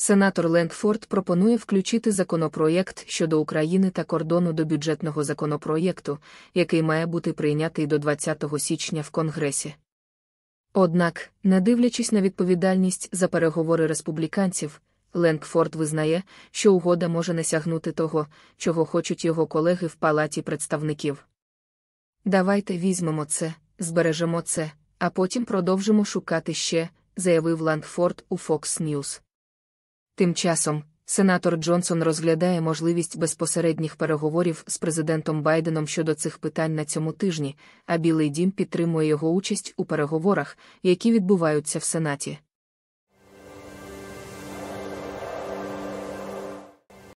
Сенатор Лендфорд пропонує включити законопроєкт щодо України та кордону до бюджетного законопроєкту, який має бути прийнятий до 20 січня в Конгресі. Однак, не дивлячись на відповідальність за переговори республіканців, Ленкфорд визнає, що угода може не сягнути того, чого хочуть його колеги в Палаті представників. Давайте візьмемо це, збережемо це, а потім продовжимо шукати ще, заявив Ландфорд у Fox News. Тим часом, сенатор Джонсон розглядає можливість безпосередніх переговорів з президентом Байденом щодо цих питань на цьому тижні, а Білий Дім підтримує його участь у переговорах, які відбуваються в Сенаті.